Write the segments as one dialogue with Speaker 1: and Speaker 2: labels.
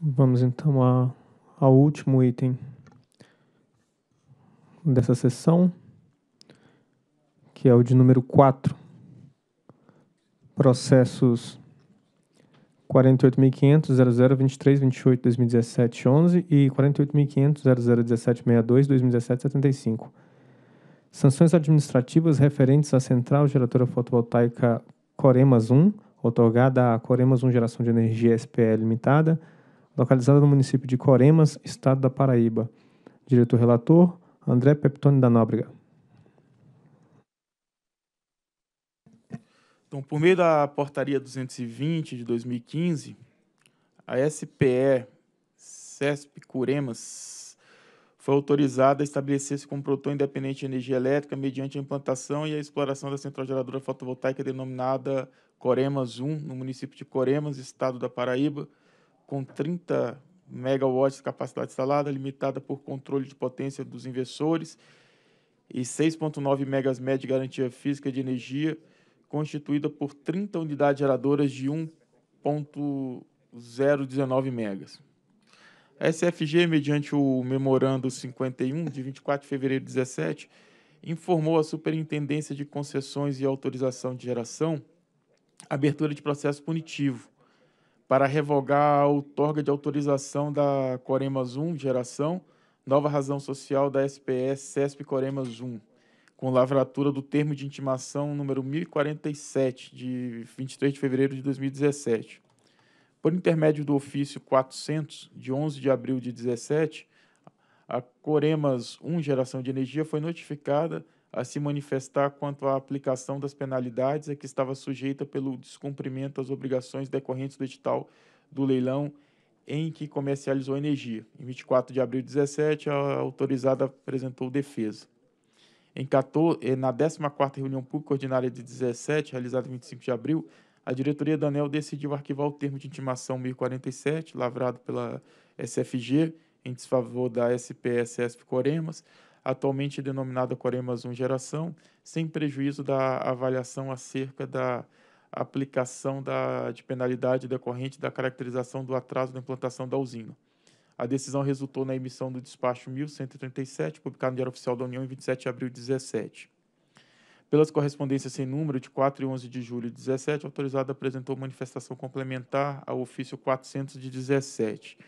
Speaker 1: Vamos então a, ao último item dessa sessão, que é o de número 4, processos 48.500.00.23.28.2017.11 e 48.500.00.17.62.2017.75. Sanções administrativas referentes à Central Geradora Fotovoltaica Coremas 1, otorgada à Coremas 1 Geração de Energia SPE Limitada, localizada no município de Coremas, estado da Paraíba. Diretor-relator, André Peptoni da Nóbrega.
Speaker 2: Então, por meio da Portaria 220 de 2015, a SPE CESP Curemas foi autorizada a estabelecer-se como produtor independente de energia elétrica mediante a implantação e a exploração da central geradora fotovoltaica denominada Coremas 1, no município de Coremas, estado da Paraíba, com 30 megawatts de capacidade instalada, limitada por controle de potência dos investidores, e 6,9 megas média de garantia física de energia, constituída por 30 unidades geradoras de 1,019 megas. A SFG, mediante o Memorando 51, de 24 de fevereiro de 2017, informou à Superintendência de Concessões e Autorização de Geração abertura de processo punitivo para revogar a outorga de autorização da Coremas 1, geração, nova razão social da SPS CESP Coremas 1, com lavratura do termo de intimação número 1047, de 23 de fevereiro de 2017. Por intermédio do ofício 400, de 11 de abril de 2017, a Coremas 1 Geração de Energia foi notificada a se manifestar quanto à aplicação das penalidades a que estava sujeita pelo descumprimento das obrigações decorrentes do edital do leilão em que comercializou energia. Em 24 de abril de 17, a autorizada apresentou defesa. Em 14, eh, na 14ª reunião pública ordinária de 17, realizada em 25 de abril, a diretoria da ANEL decidiu arquivar o termo de intimação 1047, lavrado pela SFG, em desfavor da sps Coremas, atualmente denominada Coremas 1 Geração, sem prejuízo da avaliação acerca da aplicação da, de penalidade decorrente da caracterização do atraso na implantação da usina. A decisão resultou na emissão do despacho 1137, publicado no Diário Oficial da União em 27 de abril de 17. Pelas correspondências sem número de 4 e 11 de julho de 17, a autorizada apresentou manifestação complementar ao ofício 417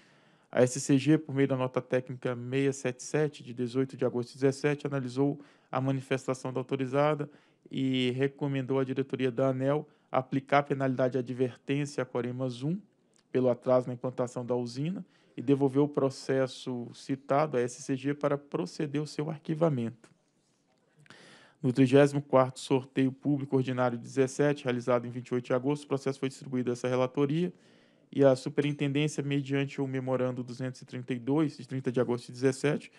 Speaker 2: a SCG, por meio da nota técnica 677, de 18 de agosto de 2017 analisou a manifestação da autorizada e recomendou à diretoria da ANEL aplicar a penalidade de advertência a Corema Zoom pelo atraso na implantação da usina e devolveu o processo citado à SCG para proceder o seu arquivamento. No 34º sorteio público ordinário 17, realizado em 28 de agosto, o processo foi distribuído a essa relatoria e a Superintendência, mediante o Memorando 232, de 30 de agosto de 2017,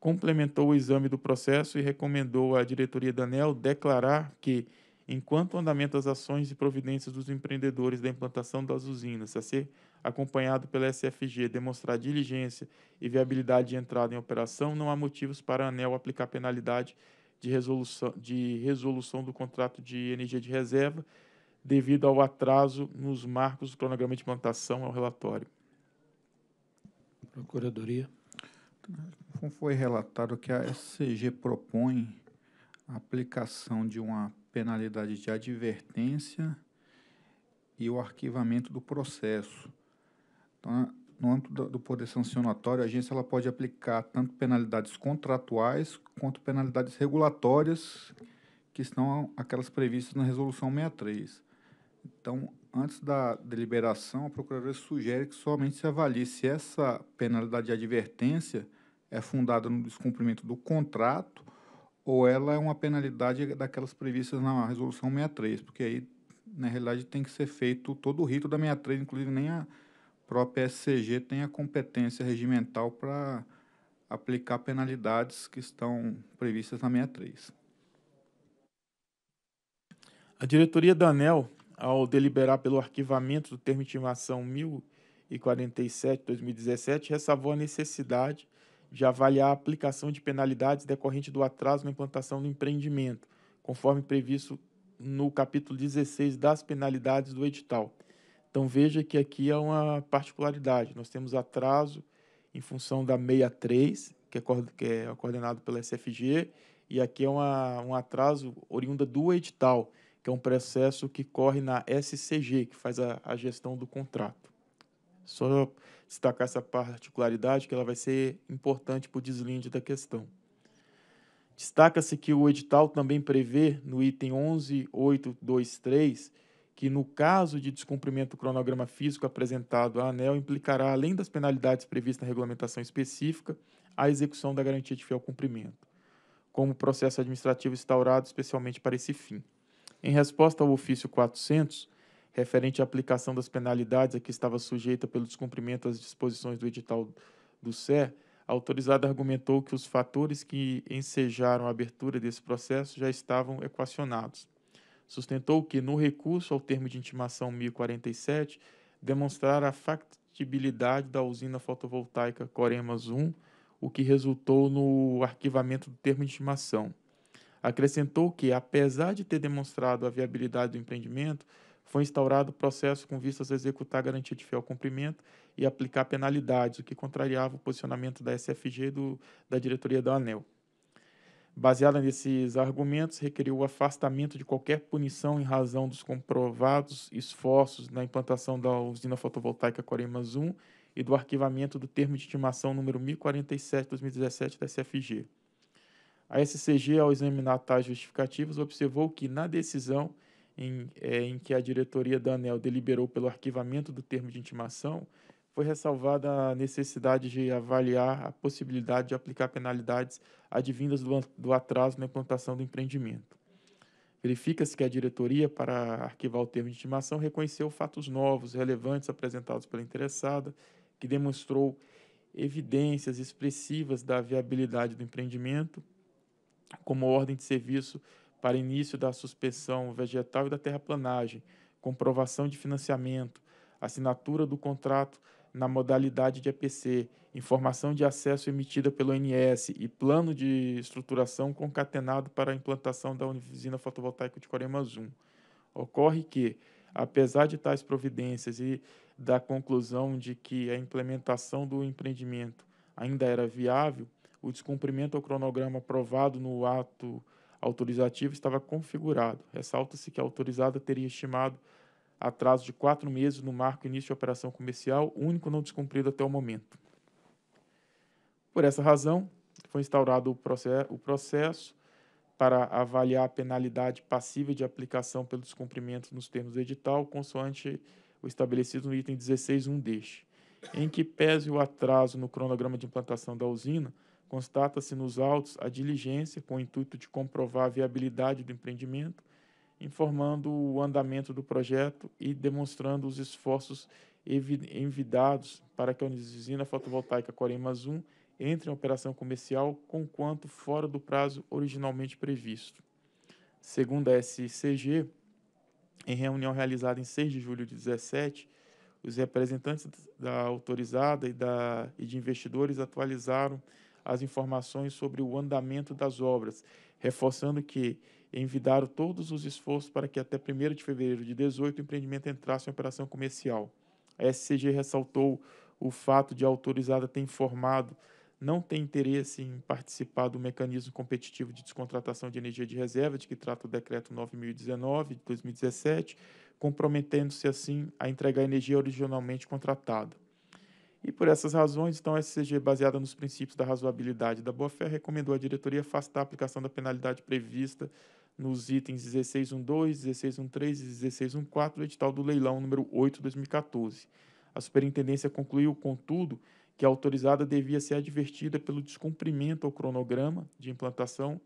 Speaker 2: complementou o exame do processo e recomendou à diretoria da ANEL declarar que, enquanto andamento as ações e providências dos empreendedores da implantação das usinas a ser acompanhado pela SFG demonstrar diligência e viabilidade de entrada em operação, não há motivos para a ANEL aplicar penalidade de resolução, de resolução do contrato de energia de reserva devido ao atraso nos marcos do cronograma de plantação ao relatório. Procuradoria.
Speaker 3: Como foi relatado que a SCG propõe a aplicação de uma
Speaker 1: penalidade de
Speaker 3: advertência e o arquivamento do processo. Então, no âmbito do poder sancionatório, a agência ela pode aplicar tanto penalidades contratuais quanto penalidades regulatórias, que são aquelas previstas na Resolução 63. Então, antes da deliberação, a Procuradoria sugere que somente se avalie se essa penalidade de advertência é fundada no descumprimento do contrato ou ela é uma penalidade daquelas previstas na Resolução 63,
Speaker 2: porque aí, na realidade, tem que ser feito todo o rito da 63, inclusive nem a própria SCG tem a competência regimental para aplicar penalidades que estão previstas na 63. A diretoria da ANEL ao deliberar pelo arquivamento do termo de intimação 1047-2017, ressalvou a necessidade de avaliar a aplicação de penalidades decorrente do atraso na implantação do empreendimento, conforme previsto no capítulo 16 das penalidades do edital. Então veja que aqui é uma particularidade. Nós temos atraso em função da 63, é que é coordenado pela SFG, e aqui é uma, um atraso oriunda do edital que é um processo que corre na SCG, que faz a, a gestão do contrato. Só destacar essa particularidade que ela vai ser importante para o deslinde da questão. Destaca-se que o edital também prevê, no item 11823, que no caso de descumprimento do cronograma físico apresentado à ANEL, implicará, além das penalidades previstas na regulamentação específica, a execução da garantia de fiel cumprimento, como processo administrativo instaurado especialmente para esse fim. Em resposta ao ofício 400, referente à aplicação das penalidades a que estava sujeita pelo descumprimento às disposições do edital do SER, a autorizada argumentou que os fatores que ensejaram a abertura desse processo já estavam equacionados. Sustentou que, no recurso ao termo de intimação 1047, demonstrara a factibilidade da usina fotovoltaica Coremas 1, o que resultou no arquivamento do termo de intimação. Acrescentou que, apesar de ter demonstrado a viabilidade do empreendimento, foi instaurado o processo com vistas a executar a garantia de fiel cumprimento e aplicar penalidades, o que contrariava o posicionamento da SFG e do, da diretoria da ANEL. Baseada nesses argumentos, requeriu o afastamento de qualquer punição em razão dos comprovados esforços na implantação da usina fotovoltaica Coremas 1 e do arquivamento do termo de intimação número 1047-2017 da SFG. A SCG, ao examinar tais justificativas, observou que, na decisão em, é, em que a diretoria da ANEL deliberou pelo arquivamento do termo de intimação, foi ressalvada a necessidade de avaliar a possibilidade de aplicar penalidades advindas do, do atraso na implantação do empreendimento. Verifica-se que a diretoria, para arquivar o termo de intimação, reconheceu fatos novos, relevantes apresentados pela interessada, que demonstrou evidências expressivas da viabilidade do empreendimento como ordem de serviço para início da suspensão vegetal e da terraplanagem, comprovação de financiamento, assinatura do contrato na modalidade de EPC, informação de acesso emitida pelo NS e plano de estruturação concatenado para a implantação da usina fotovoltaica de Coremas 1. Ocorre que, apesar de tais providências e da conclusão de que a implementação do empreendimento ainda era viável, o descumprimento ao cronograma aprovado no ato autorizativo estava configurado. Ressalta-se que a autorizada teria estimado atraso de quatro meses no marco início de operação comercial, único não descumprido até o momento. Por essa razão, foi instaurado o, process o processo para avaliar a penalidade passível de aplicação pelo descumprimento nos termos do edital, consoante o estabelecido no item 16.1 deste, em que pese o atraso no cronograma de implantação da usina, Constata-se nos autos a diligência com o intuito de comprovar a viabilidade do empreendimento, informando o andamento do projeto e demonstrando os esforços envidados para que a usina fotovoltaica Coremas 1 entre em operação comercial quanto fora do prazo originalmente previsto. Segundo a SCG, em reunião realizada em 6 de julho de 2017, os representantes da autorizada e, da, e de investidores atualizaram as informações sobre o andamento das obras, reforçando que envidaram todos os esforços para que até 1 de fevereiro de 2018 o empreendimento entrasse em operação comercial. A SCG ressaltou o fato de a autorizada ter informado não ter interesse em participar do mecanismo competitivo de descontratação de energia de reserva, de que trata o decreto 9019 de 2017, comprometendo-se assim a entregar energia originalmente contratada. E por essas razões, então, a SCG, baseada nos princípios da razoabilidade e da boa-fé, recomendou à diretoria afastar a aplicação da penalidade prevista nos itens 1612, 1613 e 1614 do edital do leilão número 8 de 2014. A superintendência concluiu, contudo, que a autorizada devia ser advertida pelo descumprimento ao cronograma de implantação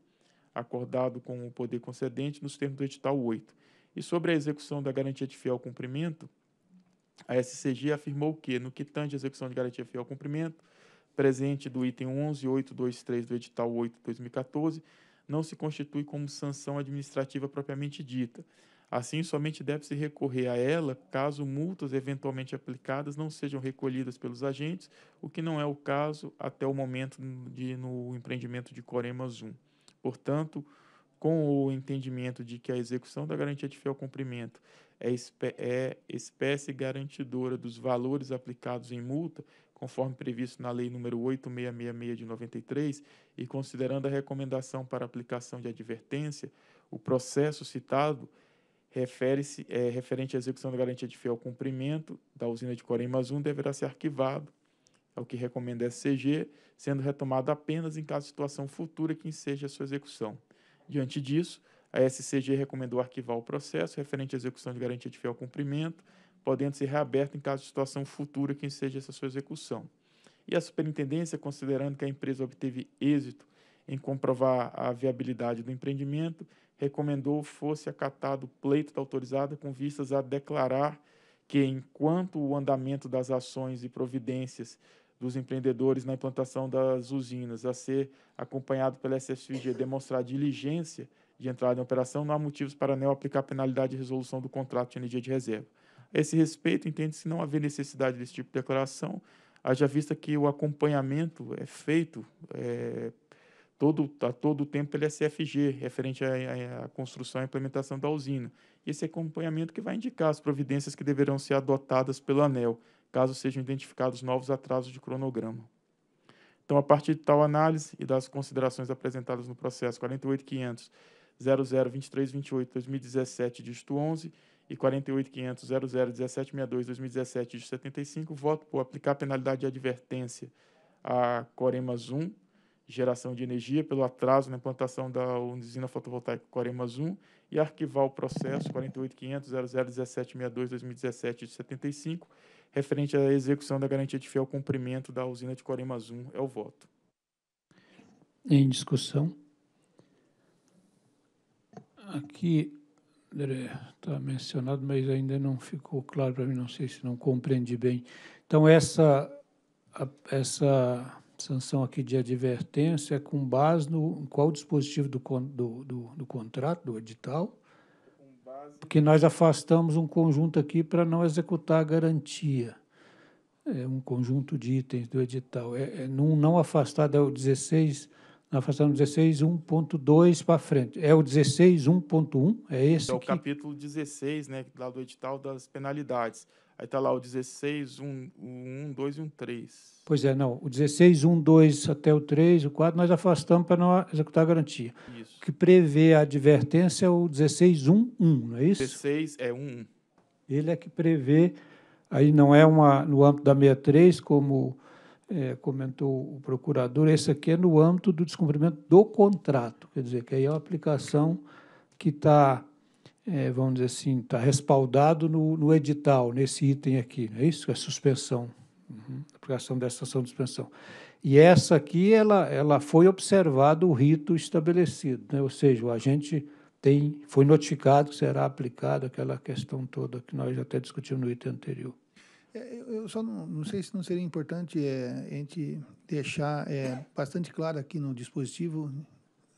Speaker 2: acordado com o poder concedente nos termos do edital 8. E sobre a execução da garantia de fiel cumprimento, a SCG afirmou que, no que tange execução de garantia fiel ao cumprimento, presente do item 11823 do edital 8 2014, não se constitui como sanção administrativa propriamente dita. Assim, somente deve-se recorrer a ela caso multas eventualmente aplicadas não sejam recolhidas pelos agentes, o que não é o caso até o momento de, no empreendimento de Coremas 1. Portanto, com o entendimento de que a execução da garantia de fiel cumprimento é, espé é espécie garantidora dos valores aplicados em multa, conforme previsto na Lei Número 8666 de 93, e considerando a recomendação para aplicação de advertência, o processo citado refere-se é, referente à execução da garantia de fiel cumprimento da usina de Corém 1 deverá ser arquivado, é o que recomenda a SCG, sendo retomado apenas em caso de situação futura que enseja a sua execução. Diante disso, a SCG recomendou arquivar o processo referente à execução de garantia de fiel cumprimento, podendo ser reaberto em caso de situação futura que enseje essa sua execução. E a superintendência, considerando que a empresa obteve êxito em comprovar a viabilidade do empreendimento, recomendou fosse acatado o pleito da autorizada com vistas a declarar que, enquanto o andamento das ações e providências dos empreendedores na implantação das usinas a ser acompanhado pela SFG demonstrar diligência de entrada em operação, não há motivos para a ANEL aplicar penalidade de resolução do contrato de energia de reserva. A esse respeito, entende-se não haver necessidade desse tipo de declaração, haja vista que o acompanhamento é feito é, todo, a todo o tempo pela SFG, referente à, à construção e implementação da usina. Esse acompanhamento que vai indicar as providências que deverão ser adotadas pela ANEL, caso sejam identificados novos atrasos de cronograma. Então, a partir de tal análise e das considerações apresentadas no processo 48500 002328 2017, dígito 11 e 48500 001762 2017, dígito 75, voto por aplicar penalidade de advertência à Coremas 1, geração de energia, pelo atraso na implantação da usina fotovoltaica Coremas 1 e arquivar o processo 48.500.001762.2017, 001762 dígito 75, referente à execução da garantia de fiel cumprimento da usina de Coremas 1. É o voto.
Speaker 1: Em discussão. Aqui
Speaker 2: está
Speaker 1: mencionado, mas ainda não ficou claro para mim, não sei se não compreendi bem. Então, essa, essa sanção aqui de advertência é com base no qual dispositivo do, do, do, do contrato, do edital? Porque nós afastamos um conjunto aqui para não executar a garantia. É um conjunto de itens do edital. É, é não, não afastar 16 nós afastamos 16, 1.2 para frente. É o 16, 1.1?
Speaker 2: É esse? É o que... capítulo 16, né? Lá do edital das penalidades. Aí está lá o 16, 1, 1, 2 e 1.3. 3.
Speaker 1: Pois é, não. O 16, 1, 2 até o 3, o 4, nós afastamos para não executar a garantia. Isso. O que prevê a advertência é o 16, 1, 1, não é isso?
Speaker 2: 16 é 1, 1.
Speaker 1: Ele é que prevê, aí não é uma no âmbito da 63, como é, comentou o procurador, esse aqui é no âmbito do descumprimento do contrato, quer dizer, que aí é uma aplicação que está, é, vamos dizer assim, está respaldado no, no, edital, nesse item aqui, não é isso? É suspensão, uhum. aplicação dessa ação de suspensão. E essa aqui, ela, ela foi observado o rito estabelecido, né? ou seja, o agente tem, foi notificado que será aplicado aquela questão toda que nós até discutimos no item anterior.
Speaker 3: É, eu só não, não, sei se não seria importante é, a gente deixar é, bastante claro aqui no dispositivo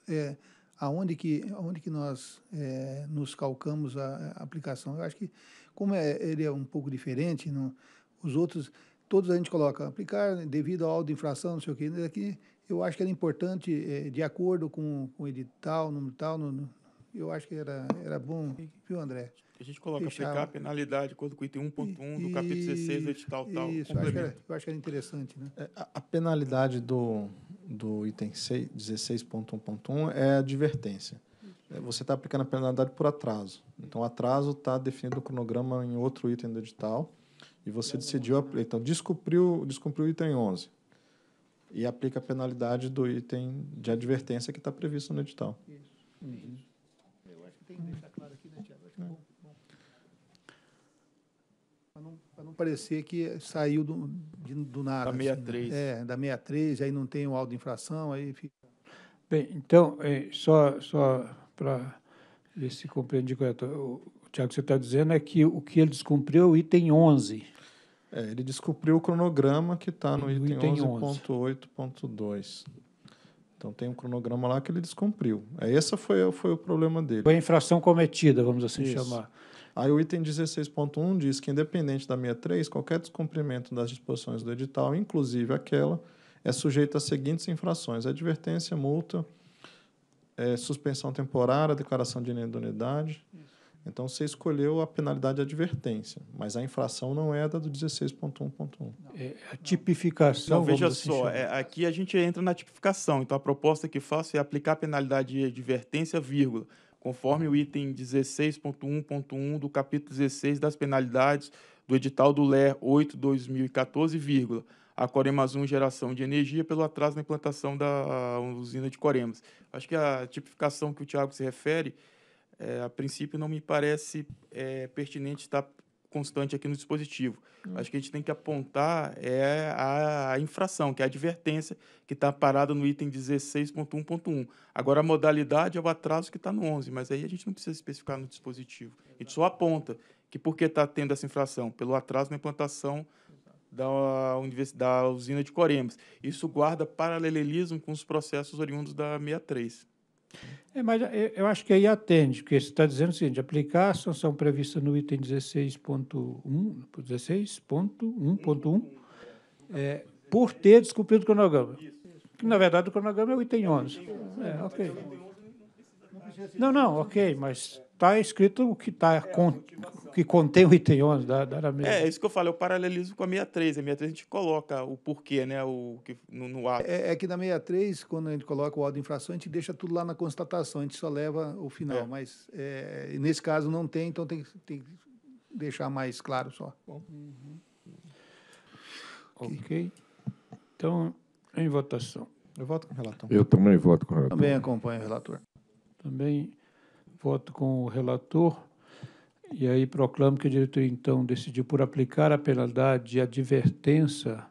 Speaker 3: é, aonde, que, aonde que nós é, nos calcamos a, a, aplicação. Eu acho que, como é, ele é um pouco diferente, no os outros, todos a gente coloca aplicar devido ao de infração, não sei o que, né, aqui eu acho que era importante, é, de acordo com, com o edital, número tal, no, eu acho que era, era bom, viu, André? A gente coloca Fechava. PK,
Speaker 2: penalidade, acordo com item 1.1 do capítulo 16, edital tal. Isso, eu acho, era, eu
Speaker 3: acho, que era, interessante. Né? É, a, penalidade do, do item 16.1.1 é a advertência. É, você está aplicando a penalidade por atraso. Então, atraso está definido no cronograma em outro item do edital e você decidiu Então, descumpriu, descumpriu o item 11 e aplica a penalidade do item de advertência que está previsto no edital. Isso. Isso tem que deixar claro aqui, né, Tiago? Acho que é bom. É. bom. Para não, pra não parecer que saiu do, de, do nada. Da 63. Assim, né?
Speaker 1: É, da 63, aí não tem o auto de infração, aí fica. Bem, então, é, só, só para ver se compreendi correto. O, Tiago, que você está dizendo é que o que ele descumpriu é o item 11. É, ele descumpriu o cronograma que está no item, item 11.8.2. 11. Então tem um cronograma lá
Speaker 3: que ele descumpriu.
Speaker 1: É, Essa foi,
Speaker 3: foi o problema dele. Foi a
Speaker 1: infração cometida, vamos assim Isso. chamar.
Speaker 3: Aí o item 16.1 diz que, independente da 63, qualquer descumprimento das disposições do edital, inclusive aquela, é sujeito às seguintes infrações: advertência, multa, é, suspensão temporária, declaração de inendoridade. Isso então você escolheu a penalidade de advertência, mas a infração não é da do 16.1.1.
Speaker 1: É, é a tipificação. Não, veja assim só, é,
Speaker 2: aqui a gente entra na tipificação. Então a proposta que faço é aplicar a penalidade de advertência, vírgula, conforme o item 16.1.1 do capítulo 16 das penalidades do edital do LER 8/2014, vírgula. A Coremas 1 geração de energia pelo atraso na implantação da usina de Coremas. Acho que a tipificação que o Tiago se refere é, a princípio, não me parece é, pertinente estar constante aqui no dispositivo. Hum. Acho que a gente tem que apontar é a, a infração, que é a advertência que está parada no item 16.1.1. Agora, a modalidade é o atraso que está no 11, mas aí a gente não precisa especificar no dispositivo. Exato. A gente só aponta que por que está tendo essa infração? Pelo atraso na implantação da, da usina de Corembas. Isso guarda paralelismo com os processos oriundos da 63.
Speaker 1: É, mas é, eu acho que aí atende, porque você está dizendo o seguinte: aplicar a sanção prevista no item 16.1, 16.1.1, é, por ter descumprido o cronograma. Que, na verdade, o cronograma é o item 11. É, ok. Não, não, ok, mas está escrito o que, tá é con... que contém o item 11
Speaker 2: da, da É, isso que eu falo, eu paralelismo com a 63. A 63 a gente coloca o porquê né, o, que, no, no ato. É, é, que na 63, quando a gente coloca o auto de infração, a gente
Speaker 3: deixa tudo lá na constatação, a gente só leva o final. É. Mas é, nesse caso não tem, então tem, tem que deixar mais claro só. Bom. Uhum. Ok.
Speaker 1: okay. Então, em votação. Eu voto com o relator. Eu também voto com o relator. Também acompanho o relator. Também voto com o relator e aí proclamo que o diretor então, decidiu por aplicar a penalidade de advertência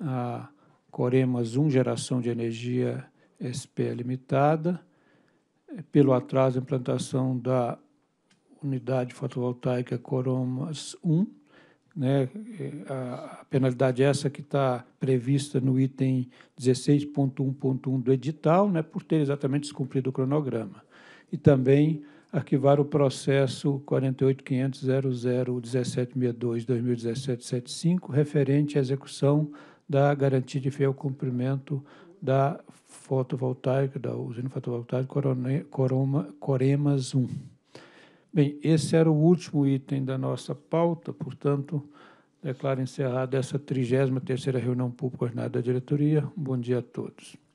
Speaker 1: a Coremas 1 Geração de Energia S.P. Limitada pelo atraso na implantação da unidade fotovoltaica Coromas 1. Né, a penalidade é essa que está prevista no item 16.1.1 do edital, né, por ter exatamente descumprido o cronograma. E também arquivar o processo 48.500.001762-2017-75, referente à execução da garantia de fiel cumprimento da fotovoltaica, da usina fotovoltaica Corone, Coroma, Coremas 1. Bem, esse era o último item da nossa pauta, portanto, declaro encerrada essa 33ª reunião pública ordinária da diretoria. bom dia a todos.